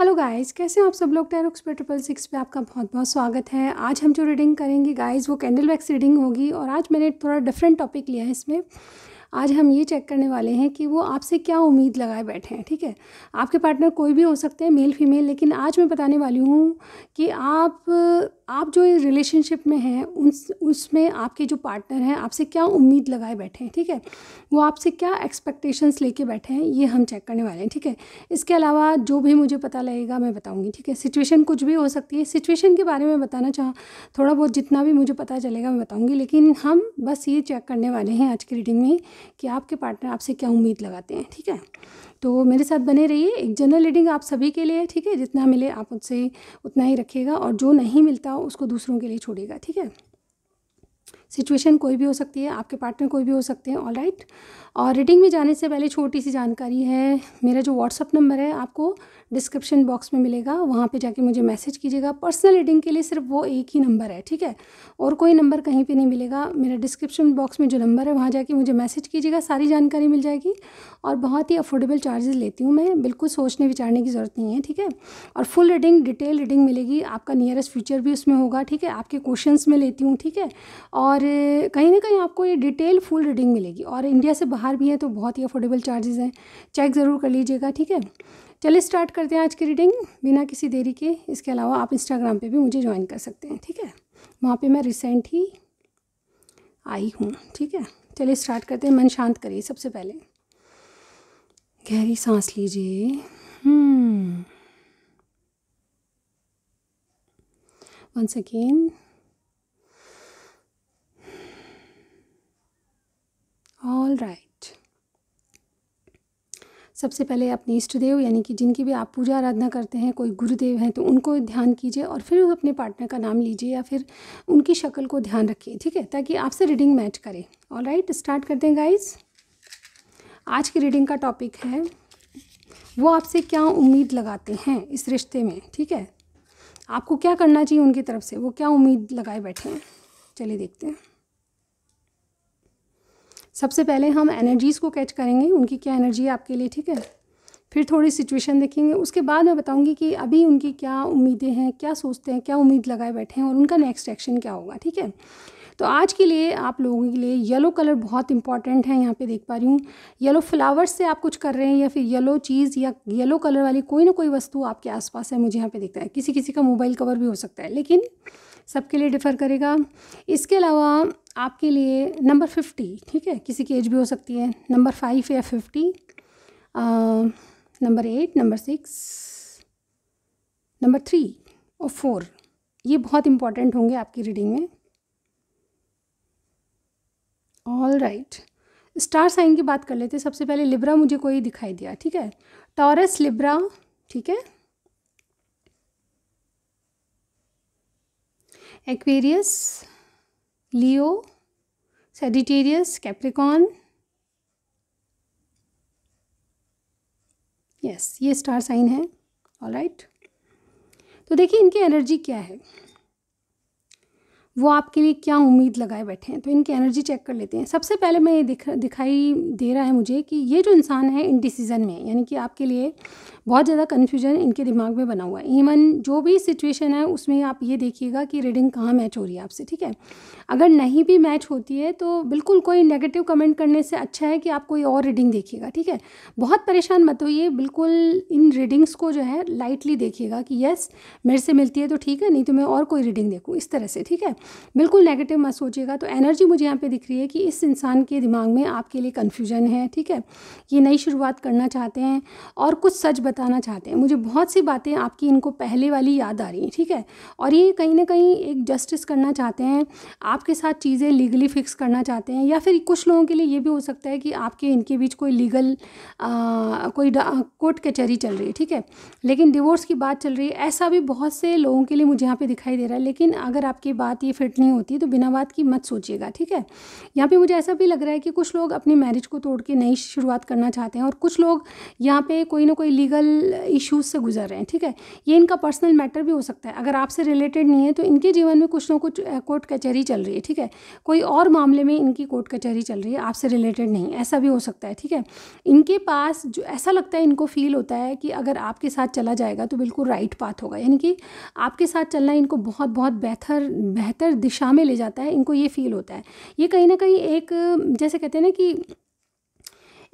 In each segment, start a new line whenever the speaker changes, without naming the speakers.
Hello guys कैसे हैं आप सब लोग टेरोक्स पे ट्रिपल सिक्स पे आपका बहुत बहुत स्वागत है आज हम जो रीडिंग करेंगे गाइस वो कैंडल वैक्स रीडिंग होगी और आज मैंने थोड़ा डिफरेंट टॉपिक लिया है इसमें आज हम ये चेक करने वाले हैं कि वो आपसे क्या उम्मीद लगाए बैठे हैं ठीक है आपके पार्टनर कोई भी हो सकते हैं मेल फीमेल लेकिन आज मैं बताने वाली हूँ कि आप आप जो रिलेशनशिप में हैं उन उसमें आपके जो पार्टनर हैं आपसे क्या उम्मीद लगाए बैठे हैं ठीक है वो आपसे क्या एक्सपेक्टेशंस लेके बैठे हैं ये हम चेक करने वाले हैं ठीक है इसके अलावा जो भी मुझे पता लगेगा मैं बताऊँगी ठीक है सिचुएशन कुछ भी हो सकती है सिचुएशन के बारे में बताना चाह थोड़ा बहुत जितना भी मुझे पता चलेगा मैं बताऊँगी लेकिन हम बस ये चेक करने वाले हैं आज की रीडिंग में कि आपके पार्टनर आपसे क्या उम्मीद लगाते हैं ठीक है तो मेरे साथ बने रहिए एक जनरल रीडिंग आप सभी के लिए है ठीक है जितना मिले आप उनसे उतना ही रखिएगा और जो नहीं मिलता उसको दूसरों के लिए छोड़िएगा ठीक है सिचुएशन कोई भी हो सकती है आपके पार्टनर कोई भी हो सकते हैं ऑल राइट और रीडिंग में जाने से पहले छोटी सी जानकारी है मेरा जो व्हाट्सअप नंबर है आपको डिस्क्रिप्शन बॉक्स में मिलेगा वहाँ पे जाके मुझे मैसेज कीजिएगा पर्सनल रीडिंग के लिए सिर्फ वो एक ही नंबर है ठीक है और कोई नंबर कहीं पे नहीं मिलेगा मेरा डिस्क्रिप्शन बॉक्स में जो नंबर है वहाँ जाके मुझे मैसेज कीजिएगा सारी जानकारी मिल जाएगी और बहुत ही अफोर्डेबल चार्जेस लेती हूँ मैं बिल्कुल सोचने विचारने की ज़रूरत नहीं है ठीक है और फुल रीडिंग डिटेल रीडिंग मिलेगी आपका नियरेस्ट फ्यूचर भी उसमें होगा ठीक है आपके क्वेश्चन में लेती हूँ ठीक है और और कहीं ना कहीं आपको ये डिटेल फुल रीडिंग मिलेगी और इंडिया से बाहर भी हैं तो बहुत ही अफोर्डेबल चार्जेस हैं चेक ज़रूर कर लीजिएगा ठीक है चलिए स्टार्ट करते हैं आज की रीडिंग बिना किसी देरी के इसके अलावा आप इंस्टाग्राम पे भी मुझे ज्वाइन कर सकते हैं ठीक है वहाँ पे मैं रिसेंट ही आई हूँ ठीक है चलिए स्टार्ट करते हैं मन शांत करिए सबसे पहले गहरी सांस लीजिए once hmm. Again all right सबसे पहले अपने इष्ट देव यानी कि जिनकी भी आप पूजा आराधना करते हैं कोई गुरुदेव हैं तो उनको ध्यान कीजिए और फिर अपने पार्टनर का नाम लीजिए या फिर उनकी शक्ल को ध्यान रखिए ठीक है ताकि आपसे रीडिंग मैच करे ऑल राइट स्टार्ट करते हैं गाइज आज की रीडिंग का टॉपिक है वो आपसे क्या उम्मीद लगाते हैं इस रिश्ते में ठीक है आपको क्या करना चाहिए उनकी तरफ से वो क्या उम्मीद लगाए बैठे हैं चलिए देखते हैं सबसे पहले हम एनर्जीज़ को कैच करेंगे उनकी क्या एनर्जी है आपके लिए ठीक है फिर थोड़ी सिचुएशन देखेंगे उसके बाद मैं बताऊंगी कि अभी उनकी क्या उम्मीदें हैं क्या सोचते हैं क्या उम्मीद लगाए बैठे हैं और उनका नेक्स्ट एक्शन क्या होगा ठीक है तो आज के लिए आप लोगों के लिए येलो कलर बहुत इंपॉर्टेंट है यहाँ पे देख पा रही हूँ येलो फ्लावर्स से आप कुछ कर रहे हैं या फिर येलो चीज़ या येलो कलर वाली कोई ना कोई वस्तु आपके आसपास है मुझे यहाँ पे दिखता है किसी किसी का मोबाइल कवर भी हो सकता है लेकिन सबके लिए डिफ़र करेगा इसके अलावा आपके लिए नंबर फिफ्टी ठीक है किसी की एज भी हो सकती है नंबर फाइव या fifty number eight number six number three और फोर ये बहुत इम्पॉर्टेंट होंगे आपकी रीडिंग में ऑल राइट स्टार साइन की बात कर लेते सबसे पहले लिब्रा मुझे कोई दिखाई दिया ठीक है टॉरस लिब्रा ठीक है Aquarius Leo Sagittarius Capricorn yes ये स्टार साइन है ऑल राइट तो देखिए इनकी एनर्जी क्या है वो आपके लिए क्या उम्मीद लगाए बैठे हैं तो इनकी एनर्जी चेक कर लेते हैं सबसे पहले मैं ये दिख दिखाई दे रहा है मुझे कि ये जो इंसान है इन डिसीजन में यानी कि आपके लिए बहुत ज़्यादा कन्फ्यूजन इनके दिमाग में बना हुआ है इवन जो भी सिचुएशन है उसमें आप ये देखिएगा कि रीडिंग कहाँ मैच हो रही है आपसे ठीक है अगर नहीं भी मैच होती है तो बिल्कुल कोई नेगेटिव कमेंट करने से अच्छा है कि आप कोई और रीडिंग देखिएगा ठीक है बहुत परेशान मत होइए बिल्कुल इन रीडिंग्स को जो है लाइटली देखिएगा कि यस मेरे से मिलती है तो ठीक है नहीं तो मैं और कोई रीडिंग देखूँ इस तरह से ठीक है बिल्कुल नेगेटिव मत सोचिएगा तो एनर्जी मुझे यहाँ पे दिख रही है कि इस इंसान के दिमाग में आपके लिए कन्फ्यूजन है ठीक है ये नई शुरुआत करना चाहते हैं और कुछ सच बताना चाहते हैं मुझे बहुत सी बातें आपकी इनको पहले वाली याद आ रही हैं ठीक है और ये कहीं ना कहीं एक जस्टिस करना चाहते हैं आपके साथ चीज़ें लीगली फिक्स करना चाहते हैं या फिर कुछ लोगों के लिए ये भी हो सकता है कि आपके इनके बीच कोई लीगल कोई कोर्ट कचहरी चल रही है ठीक है लेकिन डिवोर्स की बात चल रही है ऐसा भी बहुत से लोगों के लिए मुझे यहाँ पे दिखाई दे रहा है लेकिन अगर आपकी बात ये ये फिट नहीं होती तो बिना बात की मत सोचिएगा ठीक है यहाँ पे मुझे ऐसा भी लग रहा है कि कुछ लोग अपनी मैरिज को तोड़ के नई शुरुआत करना चाहते हैं और कुछ लोग यहाँ पे कोई ना कोई लीगल इश्यूज से गुजर रहे हैं ठीक है ये इनका पर्सनल मैटर भी हो सकता है अगर आपसे रिलेटेड नहीं है तो इनके जीवन में कुछ ना कुछ कोर्ट कचहरी चल रही है ठीक है कोई और मामले में इनकी कोर्ट कचहरी चल रही है आपसे रिलेटेड नहीं ऐसा भी हो सकता है ठीक है इनके पास जो ऐसा लगता है इनको फील होता है कि अगर आपके साथ चला जाएगा तो बिल्कुल राइट पाथ होगा यानी कि आपके साथ चलना इनको बहुत बहुत बेहतर बेहतर बेहतर दिशा में ले जाता है इनको ये फील होता है ये कहीं ना कहीं एक जैसे कहते हैं ना कि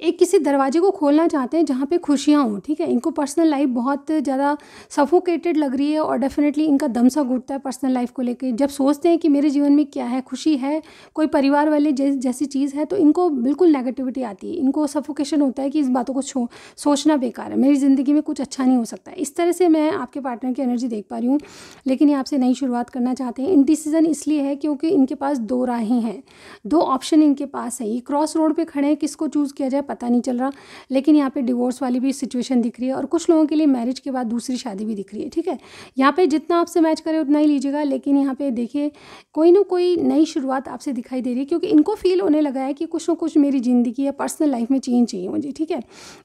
एक किसी दरवाजे को खोलना चाहते हैं जहाँ पे खुशियाँ हों ठीक है इनको पर्सनल लाइफ बहुत ज़्यादा सफोकेटेड लग रही है और डेफिनेटली इनका दमसा घुटता है पर्सनल लाइफ को लेके जब सोचते हैं कि मेरे जीवन में क्या है खुशी है कोई परिवार वाले जै, जैसी चीज़ है तो इनको बिल्कुल नेगेटिविटी आती है इनको सफोकेशन होता है कि इस बातों को सोचना बेकार है मेरी ज़िंदगी में कुछ अच्छा नहीं हो सकता है इस तरह से मैं आपके पार्टनर की एनर्जी देख पा रही हूँ लेकिन ये आपसे नई शुरुआत करना चाहते हैं इन इसलिए है क्योंकि इनके पास दो राहें हैं दो ऑप्शन इनके पास है ये क्रॉस रोड पर खड़े हैं किसको चूज़ किया जाए पता नहीं चल रहा लेकिन यहाँ पे डिवोर्स वाली भी सिचुएशन दिख रही है और कुछ लोगों के लिए मैरिज के बाद दूसरी शादी भी दिख रही है ठीक है यहाँ पे जितना आपसे मैच करे उतना ही लीजिएगा लेकिन यहाँ पे देखिए कोई ना कोई नई शुरुआत आपसे दिखाई दे रही है क्योंकि इनको फील होने लगा है कि कुछ ना कुछ मेरी ज़िंदगी या पर्सनल लाइफ में चेंज चाहिए मुझे ठीक है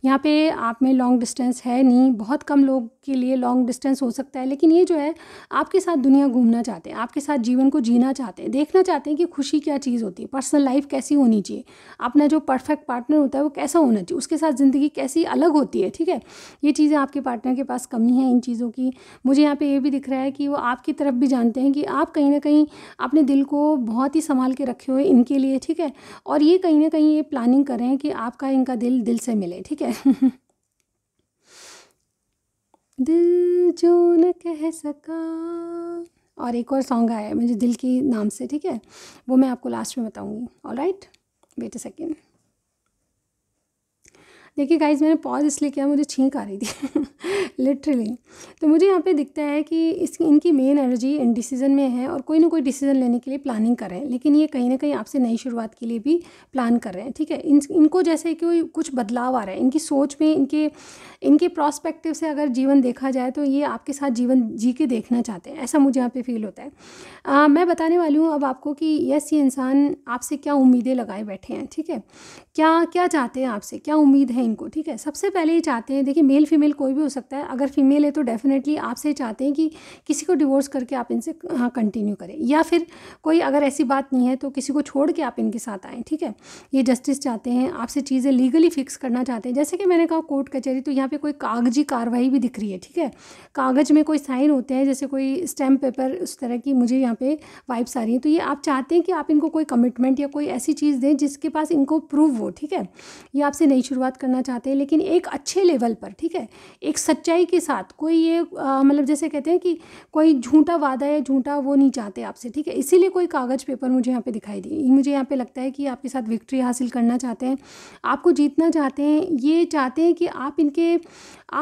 यहाँ पे आप में लॉन्ग डिस्टेंस है नहीं बहुत कम लोग के लिए लॉन्ग डिस्टेंस हो सकता है लेकिन ये जो है आपके साथ दुनिया घूमना चाहते हैं आपके साथ जीवन को जीना चाहते हैं देखना चाहते हैं कि खुशी क्या चीज़ होती है पर्सनल लाइफ कैसी होनी चाहिए अपना जो परफेक्ट पार्टनर होता है वो कैसा होना चाहिए उसके साथ ज़िंदगी कैसी अलग होती है ठीक है ये चीज़ें आपके पार्टनर के पास कमी है इन चीज़ों की मुझे यहाँ पे ये भी दिख रहा है कि वो आपकी तरफ भी जानते हैं कि आप कहीं ना कहीं अपने दिल को बहुत ही संभाल के रखे हुए इनके लिए ठीक है और ये कहीं ना कहीं ये प्लानिंग कर रहे हैं कि आपका इनका दिल दिल से मिले ठीक है दिल जो न कह सका और एक और सॉन्ग आया है मुझे दिल के नाम से ठीक है वो मैं आपको लास्ट में बताऊंगी all right wait a second देखिए गाइज मैंने पॉज इसलिए किया मुझे छींक आ रही थी लिटरली तो मुझे यहाँ पे दिखता है कि इस इनकी मेन एनर्जी इन डिसीज़न में है और कोई ना कोई डिसीज़न लेने के लिए प्लानिंग कर रहे हैं लेकिन ये कहीं ना कहीं आपसे नई शुरुआत के लिए भी प्लान कर रहे हैं ठीक है इन इनको जैसे कि कुछ बदलाव आ रहा है इनकी सोच में इनके इनके प्रॉस्पेक्टिव से अगर जीवन देखा जाए तो ये आपके साथ जीवन जी के देखना चाहते हैं ऐसा मुझे यहाँ पे फील होता है आ, मैं बताने वाली हूँ अब आपको कि यस ये इंसान आपसे क्या उम्मीदें लगाए बैठे हैं ठीक है क्या क्या चाहते हैं आपसे क्या उम्मीद है है इनको ठीक है सबसे पहले ये चाहते हैं देखिए मेल फीमेल कोई भी हो सकता है अगर फीमेल है तो डेफिनेटली आपसे चाहते हैं कि किसी को डिवोर्स करके आप इनसे हाँ कंटिन्यू करें या फिर कोई अगर ऐसी बात नहीं है तो किसी को छोड़ के आप इनके साथ आएँ ठीक है ये जस्टिस चाहते हैं आपसे चीज़ें लीगली फिक्स करना चाहते हैं जैसे कि मैंने कहा कोर्ट कचहरी तो यहाँ पर कोई कागजी कार्रवाई भी दिख रही है ठीक है कागज़ में कोई साइन होते हैं जैसे कोई स्टैम्प पेपर उस तरह की मुझे यहाँ पे वाइब्स आ रही हैं तो ये आप चाहते हैं कि आप इनको कोई कमिटमेंट या कोई ऐसी चीज़ दें जिसके पास इनको प्रूव हो ठीक है ये आपसे नई शुरुआत करना करना चाहते हैं लेकिन एक अच्छे लेवल पर ठीक है एक सच्चाई के साथ कोई ये मतलब जैसे कहते हैं कि कोई झूठा वादा या झूठा वो नहीं चाहते आपसे ठीक है इसीलिए कोई कागज़ पेपर मुझे यहाँ पे दिखाई दी मुझे यहाँ पे लगता है कि आपके साथ विक्ट्री हासिल करना चाहते हैं आपको जीतना चाहते हैं ये चाहते हैं कि आप इनके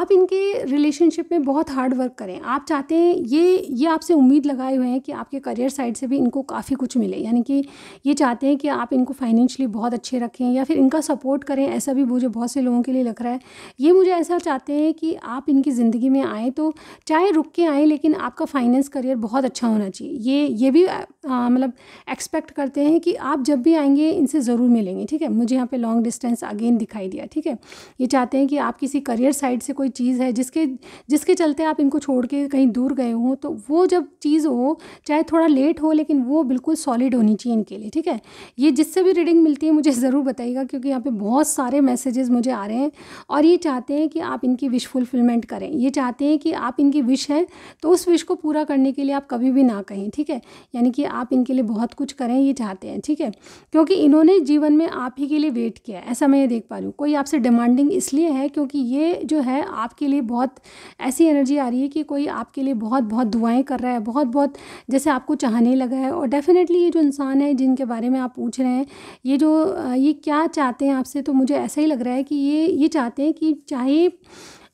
आप इनके रिलेशनशिप में बहुत हार्ड वर्क करें आप चाहते हैं ये ये आपसे उम्मीद लगाए हुए हैं कि आपके करियर साइड से भी इनको काफ़ी कुछ मिले यानी कि ये चाहते हैं कि आप इनको फाइनेंशियली बहुत अच्छे रखें या फिर इनका सपोर्ट करें ऐसा भी मुझे बहुत से से लोगों के लिए लग रहा है ये मुझे ऐसा चाहते हैं कि आप इनकी ज़िंदगी में आएँ तो चाहे रुक के आएँ लेकिन आपका फाइनेंस करियर बहुत अच्छा होना चाहिए ये ये भी मतलब एक्सपेक्ट करते हैं कि आप जब भी आएंगे इनसे ज़रूर मिलेंगे ठीक है मुझे यहाँ पे लॉन्ग डिस्टेंस अगेन दिखाई दिया ठीक है ये चाहते हैं कि आप किसी करियर साइड से कोई चीज़ है जिसके जिसके चलते आप इनको छोड़ के कहीं दूर गए हों तो वो जब चीज़ हो चाहे थोड़ा लेट हो लेकिन वो बिल्कुल सॉलिड होनी चाहिए इनके लिए ठीक है ये जिससे भी रीडिंग मिलती है मुझे ज़रूर बताइएगा क्योंकि यहाँ पर बहुत सारे मैसेजेस मुझे मुझे आ रहे हैं और ये चाहते हैं कि आप इनकी विश फुलफिलमेंट करें ये चाहते हैं कि आप इनकी विश है तो उस विश को पूरा करने के लिए आप कभी भी ना कहें ठीक है यानी कि आप इनके लिए बहुत कुछ करें ये चाहते हैं ठीक है क्योंकि इन्होंने जीवन में आप ही के लिए वेट किया ऐसा मैं ये देख पा रही हूँ कोई आपसे डिमांडिंग इसलिए है क्योंकि ये जो है आपके लिए बहुत ऐसी एनर्जी आ रही है कि कोई आपके लिए बहुत बहुत दुआएं कर रहा है बहुत बहुत जैसे आपको चाहने लगा है और डेफिनेटली ये जो इंसान है जिनके बारे में आप पूछ रहे हैं ये जो ये क्या चाहते हैं आपसे तो मुझे ऐसा ही लग रहा है कि ये ये चाहते हैं कि चाहे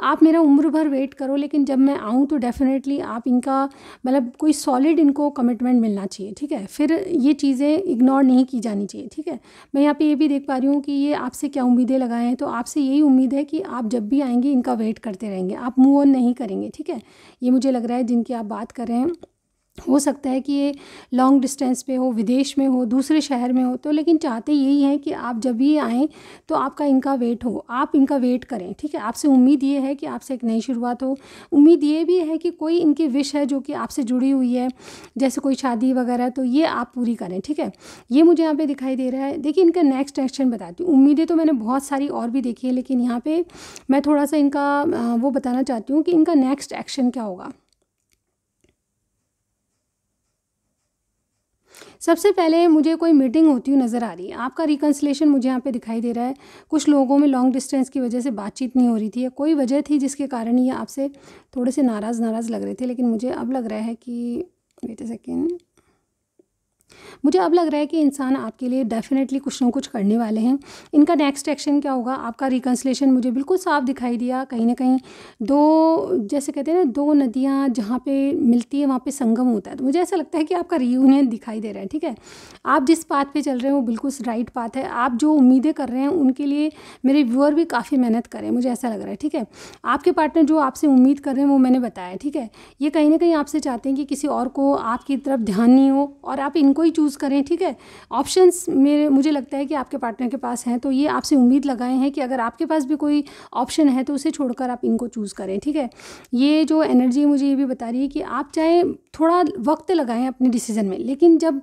आप मेरा उम्र भर वेट करो लेकिन जब मैं आऊँ तो डेफ़िनेटली आप इनका मतलब कोई सॉलिड इनको कमिटमेंट मिलना चाहिए ठीक है फिर ये चीज़ें इग्नोर नहीं की जानी चाहिए ठीक है मैं यहाँ पे ये भी देख पा रही हूँ कि ये आपसे क्या उम्मीदें लगाए हैं तो आपसे यही उम्मीद है कि आप जब भी आएंगे इनका वेट करते रहेंगे आप मूव ऑन नहीं करेंगे ठीक है ये मुझे लग रहा है जिनकी आप बात कर रहे हैं हो सकता है कि ये लॉन्ग डिस्टेंस पे हो विदेश में हो दूसरे शहर में हो तो लेकिन चाहते यही हैं कि आप जब भी आएँ तो आपका इनका वेट हो आप इनका वेट करें ठीक है आपसे उम्मीद ये है कि आपसे एक नई शुरुआत हो उम्मीद ये भी है कि कोई इनकी विश है जो कि आपसे जुड़ी हुई है जैसे कोई शादी वगैरह तो ये आप पूरी करें ठीक है ये मुझे यहाँ पर दिखाई दे रहा है देखिए इनका नेक्स्ट एक्शन बताती हूँ उम्मीदें तो मैंने बहुत सारी और भी देखी है लेकिन यहाँ पर मैं थोड़ा सा इनका वो बताना चाहती हूँ कि इनका नेक्स्ट एक्शन क्या होगा सबसे पहले मुझे कोई मीटिंग होती हुई नज़र आ रही है आपका रिकन्सलेशन मुझे यहाँ पे दिखाई दे रहा है कुछ लोगों में लॉन्ग डिस्टेंस की वजह से बातचीत नहीं हो रही थी या कोई वजह थी जिसके कारण ये आपसे थोड़े से नाराज़ नाराज़ लग रहे थे लेकिन मुझे अब लग रहा है कि वेट अ सेकेंड मुझे अब लग रहा है कि इंसान आपके लिए डेफिनेटली कुछ ना कुछ करने वाले हैं इनका नेक्स्ट एक्शन क्या होगा आपका रिकन्सलेशन मुझे बिल्कुल साफ दिखाई दिया कहीं ना कहीं दो जैसे कहते हैं ना दो नदियाँ जहाँ पे मिलती है वहाँ पे संगम होता है तो मुझे ऐसा लगता है कि आपका रीयूनियन दिखाई दे रहा है ठीक है आप जिस पाथ पे चल रहे हैं वो बिल्कुल राइट पाथ है आप जो उम्मीदें कर रहे हैं उनके लिए मेरे व्यूअर भी काफ़ी मेहनत करें मुझे ऐसा लग रहा है ठीक है आपके पार्टनर जो आपसे उम्मीद कर रहे हैं वो मैंने बताया ठीक है ये कहीं ना कहीं आपसे चाहते हैं कि किसी और को आपकी तरफ ध्यान नहीं हो और आप इनको ही चूज चूज़ करें ठीक है ऑप्शंस मेरे मुझे लगता है कि आपके पार्टनर के पास हैं तो ये आपसे उम्मीद लगाए हैं कि अगर आपके पास भी कोई ऑप्शन है तो उसे छोड़कर आप इनको चूज़ करें ठीक है ये जो एनर्जी मुझे ये भी बता रही है कि आप चाहे थोड़ा वक्त लगाएं अपने डिसीज़न में लेकिन जब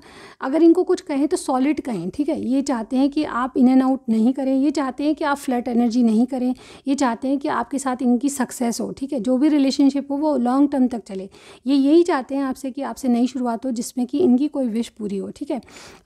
अगर इनको कुछ कहें तो सॉलिड कहें ठीक है ये चाहते हैं कि आप इन एंड आउट नहीं करें ये चाहते हैं कि आप फ्लैट एनर्जी नहीं करें ये चाहते हैं कि आपके साथ इनकी सक्सेस हो ठीक है जो भी रिलेशनशिप हो वो लॉन्ग टर्म तक चले ये यही चाहते हैं आपसे कि आपसे नई शुरुआत हो जिसमें कि इनकी कोई विश पूरी हो ठीक है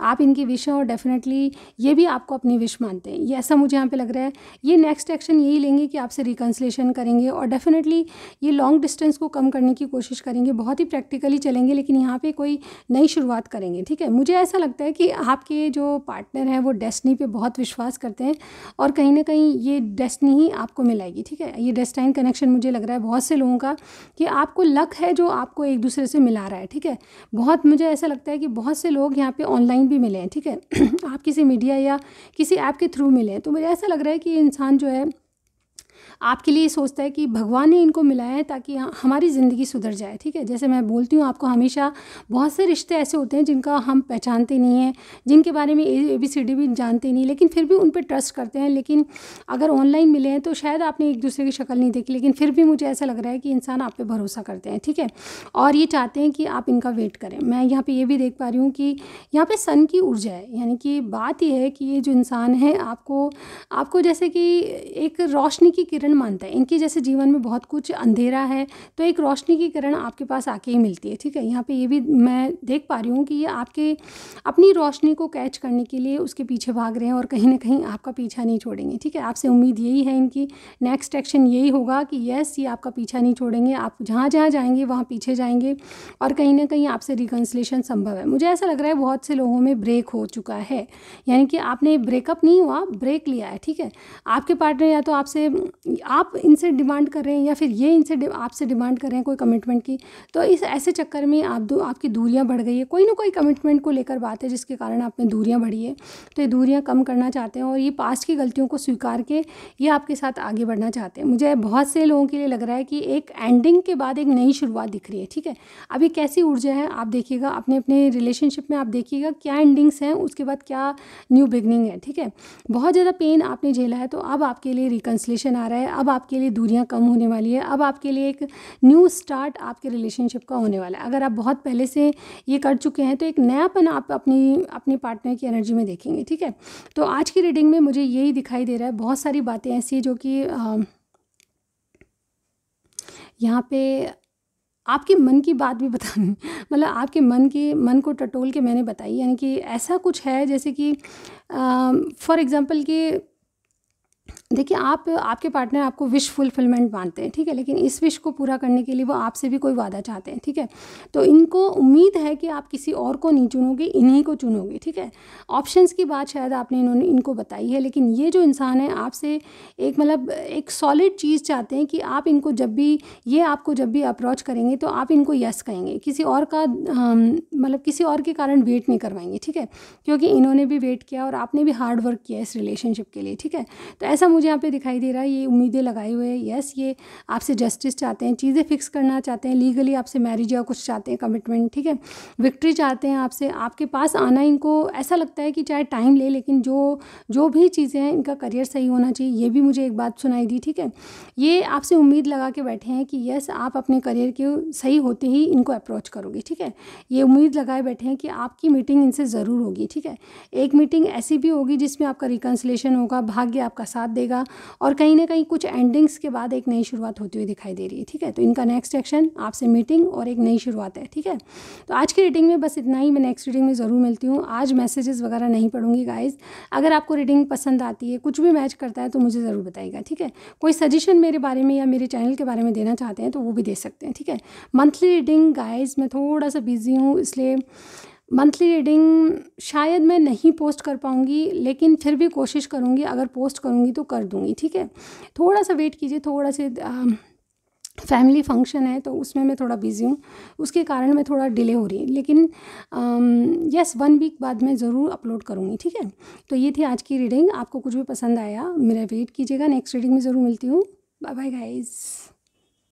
आप इनकी विश है और डेफिनेटली ये भी आपको अपनी विश मानते हैं ये ऐसा मुझे यहाँ पे लग रहा है ये नेक्स्ट एक्शन यही लेंगे कि आपसे रिकन्सलेशन करेंगे और डेफिनेटली ये लॉन्ग डिस्टेंस को कम करने की कोशिश करेंगे बहुत ही प्रैक्टिकली चलेंगे लेकिन यहाँ पर कोई नई शुरुआत करेंगे ठीक है मुझे ऐसा लगता है कि आपके जो पार्टनर हैं वो डेस्टनी पर बहुत विश्वास करते हैं और कहीं ना कहीं ये डेस्टनी ही आपको मिलाएगी ठीक है ये डेस्टाइन कनेक्शन मुझे लग रहा है बहुत से लोगों का कि आपको लक है जो आपको एक दूसरे से मिला रहा है ठीक है बहुत मुझे ऐसा लगता है कि बहुत से लोग लोग यहाँ पे ऑनलाइन भी मिले हैं ठीक है आप किसी मीडिया या किसी ऐप के थ्रू मिले हैं तो मुझे ऐसा लग रहा है कि इंसान जो है आपके लिए सोचता है कि भगवान ने इनको मिलाया है ताकि हमारी ज़िंदगी सुधर जाए ठीक है जैसे मैं बोलती हूँ आपको हमेशा बहुत से रिश्ते ऐसे होते हैं जिनका हम पहचानते नहीं हैं जिनके बारे में ए बी सी डी भी जानते नहीं लेकिन फिर भी उन पर ट्रस्ट करते हैं लेकिन अगर ऑनलाइन मिले हैं तो शायद आपने एक दूसरे की शक्ल नहीं देखी लेकिन फिर भी मुझे ऐसा लग रहा है कि इंसान आप पर भरोसा करते हैं ठीक है और ये चाहते हैं कि आप इनका वेट करें मैं यहाँ पर ये भी देख पा रही हूँ कि यहाँ पर सन की ऊर्जा है यानी कि बात यह है कि ये जो इंसान है आपको आपको जैसे कि एक रोशनी की किरण मानता है इनके जैसे जीवन में बहुत कुछ अंधेरा है तो एक रोशनी की किरण आपके पास आके ही मिलती है ठीक है यहाँ पे ये भी मैं देख पा रही हूँ कि ये आपके अपनी रोशनी को कैच करने के लिए उसके पीछे भाग रहे हैं और कहीं ना कहीं आपका पीछा नहीं छोड़ेंगे ठीक है आपसे उम्मीद यही है इनकी नेक्स्ट एक्शन यही होगा कि येस ये आपका पीछा नहीं छोड़ेंगे आप जहाँ जहाँ जाएंगे वहाँ पीछे जाएंगे और कहीं ना कहीं आपसे रिकन्सलेशन संभव है मुझे ऐसा लग रहा है बहुत से लोगों में ब्रेक हो चुका है यानी कि आपने ब्रेकअप नहीं हुआ ब्रेक लिया है ठीक है आपके पार्टनर या तो आपसे आप इनसे डिमांड कर रहे हैं या फिर ये इनसे आपसे डिमांड कर रहे हैं कोई कमिटमेंट की तो इस ऐसे चक्कर में आप दो आपकी दूरियाँ बढ़ गई है कोई ना कोई कमिटमेंट को लेकर बात है जिसके कारण आप में दूरियाँ बढ़ी है तो ये दूरियाँ कम करना चाहते हैं और ये पास्ट की गलतियों को स्वीकार के ये आपके साथ आगे बढ़ना चाहते हैं मुझे बहुत से लोगों के लिए लग रहा है कि एक एंडिंग के बाद एक नई शुरुआत दिख रही है ठीक है अभी कैसी ऊर्जा है आप देखिएगा अपने अपने रिलेशनशिप में आप देखिएगा क्या एंडिंग्स हैं उसके बाद क्या न्यू बिगनिंग है ठीक है बहुत ज़्यादा पेन आपने झेला है तो अब आपके लिए रिकन्सलेशन आ रहा है रहा है अब आपके लिए दूरियाँ कम होने वाली है अब आपके लिए एक न्यू स्टार्ट आपके रिलेशनशिप का होने वाला है अगर आप बहुत पहले से ये कर चुके हैं तो एक नयापन आप अपनी अपने पार्टनर की एनर्जी में देखेंगे ठीक है तो आज की रीडिंग में मुझे यही दिखाई दे रहा है बहुत सारी बातें ऐसी जो कि यहाँ पे आपके मन की बात भी बतानी मतलब आपके मन के मन को टटोल के मैंने बताई यानी कि ऐसा कुछ है जैसे कि फॉर एग्ज़ाम्पल कि देखिए आप आपके पार्टनर आपको विश फुलफिलमेंट मानते हैं ठीक है लेकिन इस विश को पूरा करने के लिए वो आपसे भी कोई वादा चाहते हैं ठीक है तो इनको उम्मीद है कि आप किसी और को नहीं चुनोगे इन्हीं को चुनोगे ठीक है ऑप्शंस की बात शायद आपने इन्होंने इनको बताई है लेकिन ये जो इंसान है आपसे एक मतलब एक सॉलिड चीज़ चाहते हैं कि आप इनको जब भी ये आपको जब भी अप्रोच करेंगे तो आप इनको यस कहेंगे किसी और का मतलब किसी और के कारण वेट नहीं करवाएंगे ठीक है क्योंकि इन्होंने भी वेट किया और आपने भी हार्ड वर्क किया इस रिलेशनशिप के लिए ठीक है तो ऐसा मुझे यहाँ पे दिखाई दे रहा है ये उम्मीदें लगाए हुए हैं यस ये आपसे जस्टिस चाहते हैं चीज़ें फिक्स करना चाहते हैं लीगली आपसे मैरिज या कुछ चाहते हैं कमिटमेंट ठीक है विक्ट्री चाहते हैं आपसे आपके पास आना इनको ऐसा लगता है कि चाहे टाइम ले लेकिन जो जो भी चीज़ें हैं इनका करियर सही होना चाहिए ये भी मुझे एक बात सुनाई दी ठीक है ये आपसे उम्मीद लगा के बैठे हैं कि यस आप अपने करियर के सही होते ही इनको अप्रोच करोगे ठीक है ये उम्मीद लगाए बैठे हैं कि आपकी मीटिंग इनसे ज़रूर होगी ठीक है एक मीटिंग ऐसी भी होगी जिसमें आपका रिकन्सलेशन होगा भाग्य आपका साथ देगा देगा और कहीं ना कहीं कुछ एंडिंग्स के बाद एक नई शुरुआत होती हुई दिखाई दे रही है ठीक है तो इनका नेक्स्ट एक्शन आपसे मीटिंग और एक नई शुरुआत है ठीक है तो आज की रीडिंग में बस इतना ही मैं नेक्स्ट रीडिंग में ज़रूर मिलती हूँ आज मैसेजेस वगैरह नहीं पढ़ूंगी गाइज अगर आपको रीडिंग पसंद आती है कुछ भी मैच करता है तो मुझे ज़रूर बताएगा ठीक है कोई सजेशन मेरे बारे में या मेरे चैनल के बारे में देना चाहते हैं तो वो भी दे सकते हैं ठीक है मंथली रीडिंग गाइज मैं थोड़ा सा बिजी हूँ इसलिए मंथली रीडिंग शायद मैं नहीं पोस्ट कर पाऊँगी लेकिन फिर भी कोशिश करूँगी अगर पोस्ट करूँगी तो कर दूँगी ठीक है थोड़ा सा वेट कीजिए थोड़ा से फैमिली फंक्शन है तो उसमें मैं थोड़ा बिज़ी हूँ उसके कारण मैं थोड़ा डिले हो रही है लेकिन यस वन वीक बाद मैं ज़रूर अपलोड करूँगी ठीक है तो ये थी आज की रीडिंग आपको कुछ भी पसंद आया मेरा वेट कीजिएगा नेक्स्ट रीडिंग में ज़रूर मिलती हूँ बाय बाय गाइज़